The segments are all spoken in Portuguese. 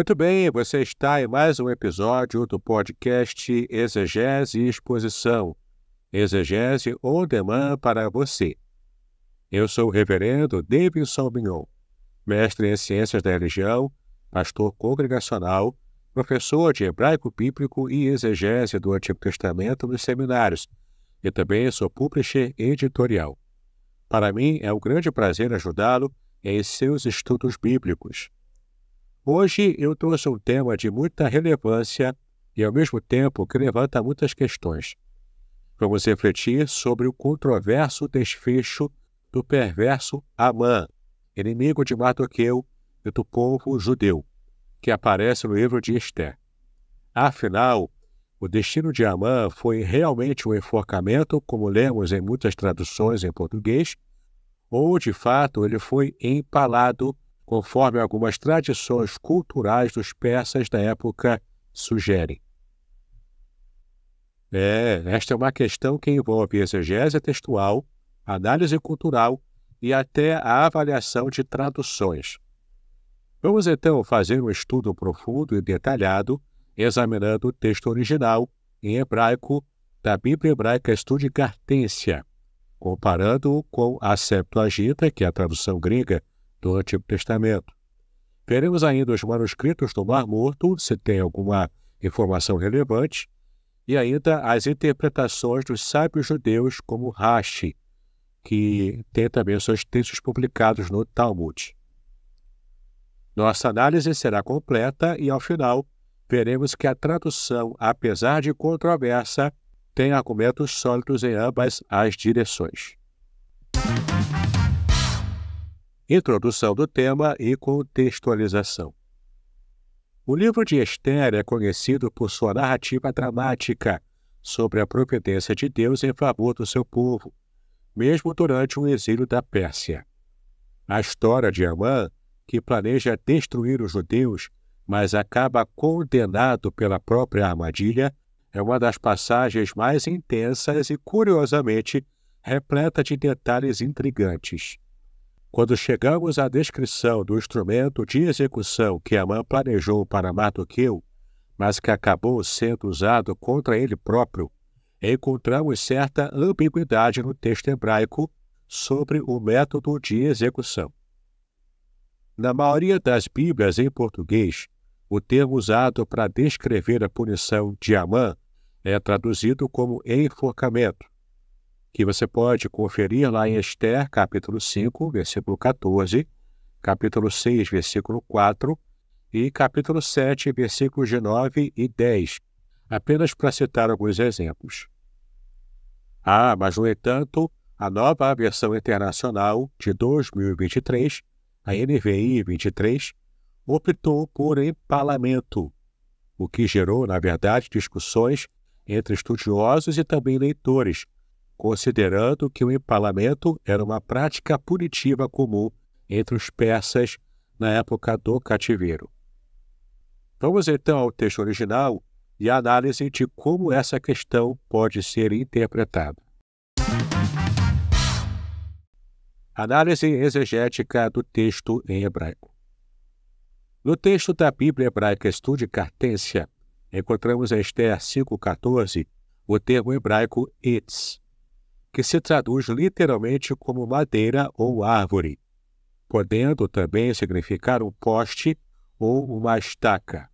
Muito bem, você está em mais um episódio do podcast Exegese e Exposição. Exegese on demand para você. Eu sou o reverendo Davidson Mignon, mestre em Ciências da Religião, pastor congregacional, professor de hebraico bíblico e exegese do Antigo Testamento nos seminários, e também sou publisher editorial. Para mim é um grande prazer ajudá-lo em seus estudos bíblicos. Hoje eu trouxe um tema de muita relevância e, ao mesmo tempo, que levanta muitas questões. Vamos refletir sobre o controverso desfecho do perverso Amã, inimigo de Mardoqueu e do povo judeu, que aparece no livro de Esther. Afinal, o destino de Amã foi realmente um enforcamento, como lemos em muitas traduções em português, ou de fato ele foi empalado conforme algumas tradições culturais dos persas da época sugerem. É, esta é uma questão que envolve exegese textual, análise cultural e até a avaliação de traduções. Vamos então fazer um estudo profundo e detalhado, examinando o texto original, em hebraico, da Bíblia Hebraica Estude Cartência, comparando-o com a Septuaginta, que é a tradução grega do Antigo Testamento. Veremos ainda os manuscritos do Mar Morto, se tem alguma informação relevante, e ainda as interpretações dos sábios judeus como Rashi, que tem também seus textos publicados no Talmud. Nossa análise será completa e, ao final, veremos que a tradução, apesar de controversa, tem argumentos sólidos em ambas as direções introdução do tema e contextualização. O livro de Esther é conhecido por sua narrativa dramática sobre a providência de Deus em favor do seu povo, mesmo durante o exílio da Pérsia. A história de Amã, que planeja destruir os judeus, mas acaba condenado pela própria armadilha, é uma das passagens mais intensas e, curiosamente, repleta de detalhes intrigantes. Quando chegamos à descrição do instrumento de execução que Amã planejou para Mardoqueu, mas que acabou sendo usado contra ele próprio, encontramos certa ambiguidade no texto hebraico sobre o método de execução. Na maioria das Bíblias em português, o termo usado para descrever a punição de Amã é traduzido como enforcamento, que você pode conferir lá em Esther, capítulo 5, versículo 14, capítulo 6, versículo 4 e capítulo 7, versículos de 9 e 10, apenas para citar alguns exemplos. Ah, mas no entanto, a nova versão internacional de 2023, a NVI 23, optou por empalamento, o que gerou, na verdade, discussões entre estudiosos e também leitores considerando que o empalamento era uma prática punitiva comum entre os persas na época do cativeiro. Vamos então ao texto original e à análise de como essa questão pode ser interpretada. Análise exegética do texto em hebraico. No texto da Bíblia Hebraica Estude Cartência, encontramos em Esther 5,14 o termo hebraico Itz, que se traduz literalmente como madeira ou árvore, podendo também significar um poste ou uma estaca.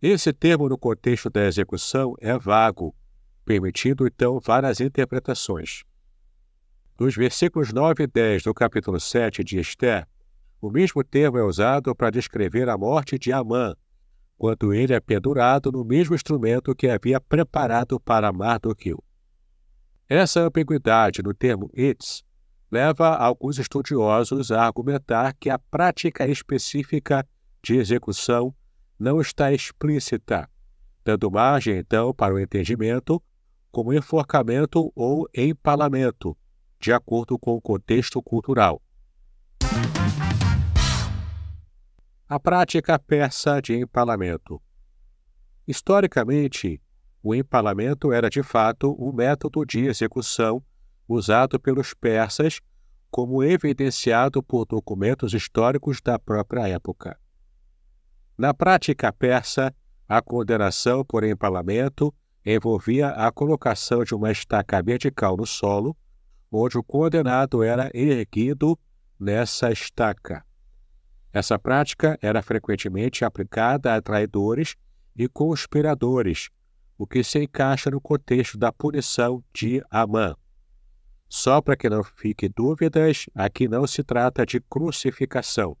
Esse termo, no contexto da execução, é vago, permitindo então várias interpretações. Nos versículos 9 e 10 do capítulo 7 de Esther, o mesmo termo é usado para descrever a morte de Amã, quando ele é pendurado no mesmo instrumento que havia preparado para Mardoqueu. Essa ambiguidade no termo ITS leva alguns estudiosos a argumentar que a prática específica de execução não está explícita, dando margem, então, para o entendimento como enforcamento ou empalamento, de acordo com o contexto cultural. A prática persa de empalamento. Historicamente, o empalamento era de fato o um método de execução usado pelos persas, como evidenciado por documentos históricos da própria época. Na prática persa, a condenação por empalamento envolvia a colocação de uma estaca vertical no solo, onde o condenado era erguido nessa estaca. Essa prática era frequentemente aplicada a traidores e conspiradores, o que se encaixa no contexto da punição de Amã. Só para que não fique dúvidas, aqui não se trata de crucificação.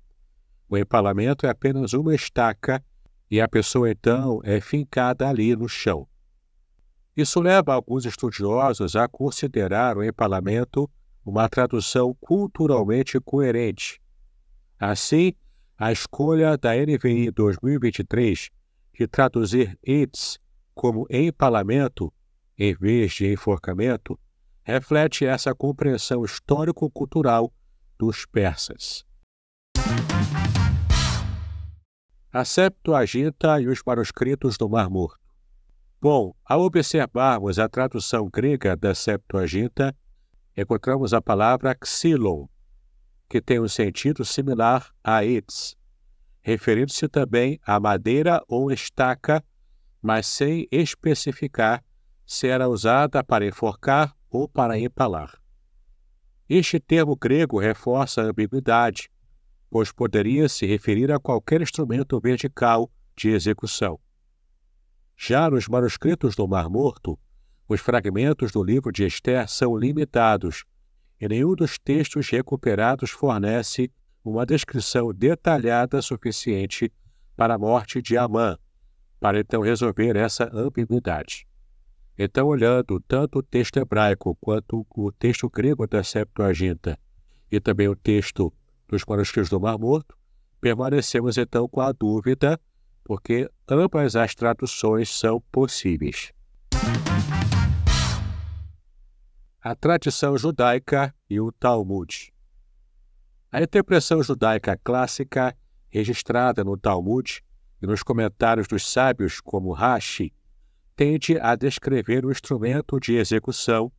O empalamento é apenas uma estaca e a pessoa então é fincada ali no chão. Isso leva alguns estudiosos a considerar o empalamento uma tradução culturalmente coerente. Assim, a escolha da NVI 2023 de traduzir AIDS como empalamento, em vez de enforcamento, reflete essa compreensão histórico-cultural dos persas. A Septuaginta e os manuscritos do Mar Morto. Bom, ao observarmos a tradução grega da Septuaginta, encontramos a palavra xilon, que tem um sentido similar a its, referindo-se também à madeira ou estaca mas sem especificar se era usada para enforcar ou para empalar. Este termo grego reforça a ambiguidade, pois poderia se referir a qualquer instrumento vertical de execução. Já nos manuscritos do Mar Morto, os fragmentos do livro de Esther são limitados e nenhum dos textos recuperados fornece uma descrição detalhada suficiente para a morte de Amã, para então resolver essa ambiguidade. Então, olhando tanto o texto hebraico quanto o texto grego da Septuaginta e também o texto dos manuscritos do Mar Morto, permanecemos então com a dúvida, porque ambas as traduções são possíveis. A tradição judaica e o Talmud. A interpretação judaica clássica, registrada no Talmud, e nos comentários dos sábios como Rashi, tende a descrever o instrumento de execução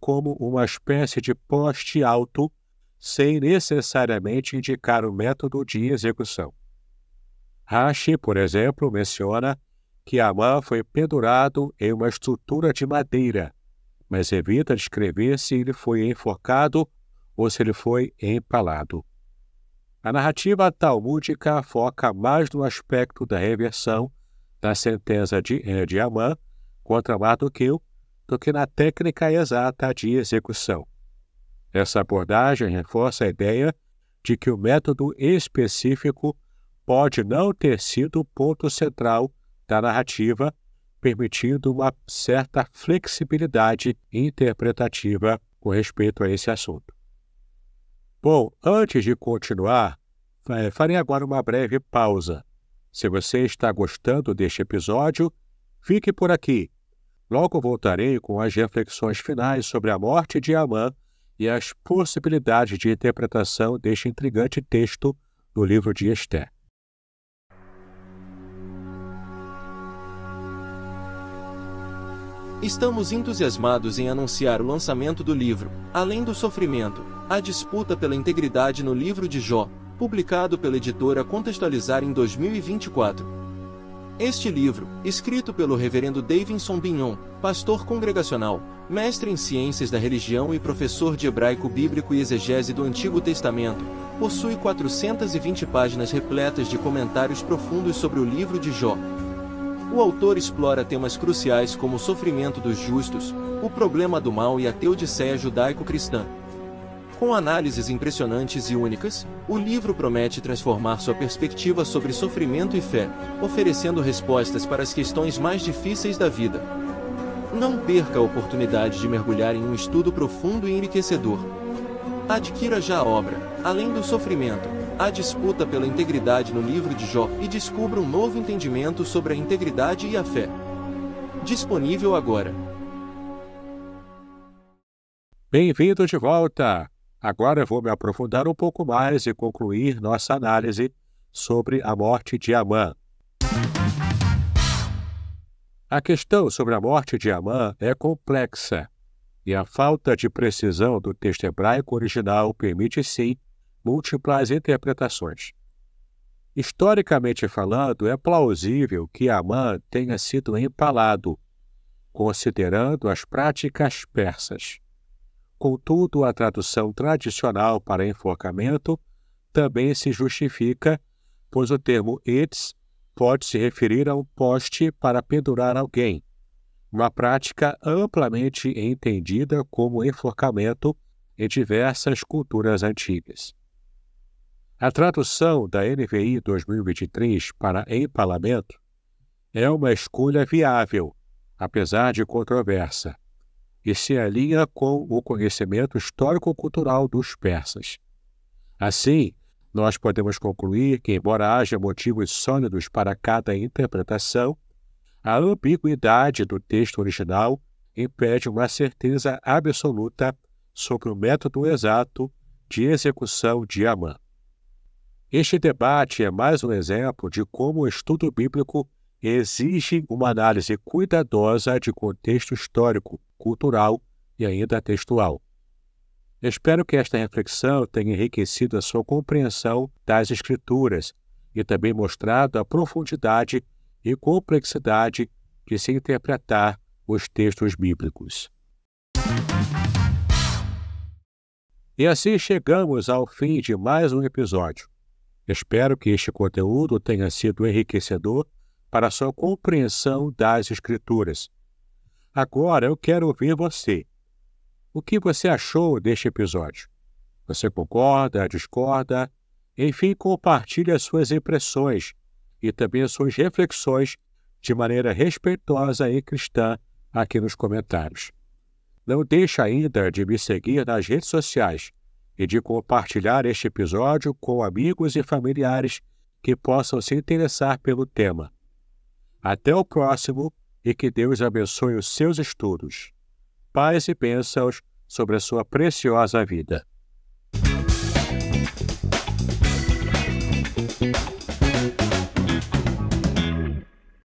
como uma espécie de poste alto, sem necessariamente indicar o método de execução. Rashi, por exemplo, menciona que Amã foi pendurado em uma estrutura de madeira, mas evita descrever se ele foi enforcado ou se ele foi empalado. A narrativa talmúdica foca mais no aspecto da reversão da sentença de, eh, de Amã contra Mardoqueu do que na técnica exata de execução. Essa abordagem reforça a ideia de que o método específico pode não ter sido o ponto central da narrativa, permitindo uma certa flexibilidade interpretativa com respeito a esse assunto. Bom, antes de continuar, farei agora uma breve pausa. Se você está gostando deste episódio, fique por aqui. Logo voltarei com as reflexões finais sobre a morte de Amã e as possibilidades de interpretação deste intrigante texto do livro de Esther. Estamos entusiasmados em anunciar o lançamento do livro, Além do Sofrimento, a disputa pela integridade no livro de Jó, publicado pela editora Contextualizar em 2024. Este livro, escrito pelo reverendo Davidson Binhon, pastor congregacional, mestre em ciências da religião e professor de hebraico bíblico e exegese do Antigo Testamento, possui 420 páginas repletas de comentários profundos sobre o livro de Jó, o autor explora temas cruciais como o sofrimento dos justos, o problema do mal e a teodiceia judaico-cristã. Com análises impressionantes e únicas, o livro promete transformar sua perspectiva sobre sofrimento e fé, oferecendo respostas para as questões mais difíceis da vida. Não perca a oportunidade de mergulhar em um estudo profundo e enriquecedor. Adquira já a obra, Além do Sofrimento, a disputa pela integridade no livro de Jó e descubra um novo entendimento sobre a integridade e a fé. Disponível agora. Bem-vindo de volta! Agora eu vou me aprofundar um pouco mais e concluir nossa análise sobre a morte de Amã. A questão sobre a morte de Amã é complexa, e a falta de precisão do texto hebraico original permite sim múltiplas interpretações. Historicamente falando, é plausível que Amã tenha sido empalado, considerando as práticas persas. Contudo, a tradução tradicional para enforcamento também se justifica, pois o termo its pode se referir a um poste para pendurar alguém, uma prática amplamente entendida como enforcamento em diversas culturas antigas. A tradução da NVI 2023 para em parlamento é uma escolha viável, apesar de controversa, e se alinha com o conhecimento histórico-cultural dos persas. Assim, nós podemos concluir que, embora haja motivos sólidos para cada interpretação, a ambiguidade do texto original impede uma certeza absoluta sobre o método exato de execução de Amã. Este debate é mais um exemplo de como o estudo bíblico exige uma análise cuidadosa de contexto histórico, cultural e ainda textual. Espero que esta reflexão tenha enriquecido a sua compreensão das Escrituras e também mostrado a profundidade e complexidade de se interpretar os textos bíblicos. E assim chegamos ao fim de mais um episódio. Espero que este conteúdo tenha sido enriquecedor para a sua compreensão das Escrituras. Agora eu quero ouvir você. O que você achou deste episódio? Você concorda, discorda? Enfim, compartilhe as suas impressões e também as suas reflexões de maneira respeitosa e cristã aqui nos comentários. Não deixe ainda de me seguir nas redes sociais e de compartilhar este episódio com amigos e familiares que possam se interessar pelo tema. Até o próximo e que Deus abençoe os seus estudos. Paz e bênçãos sobre a sua preciosa vida.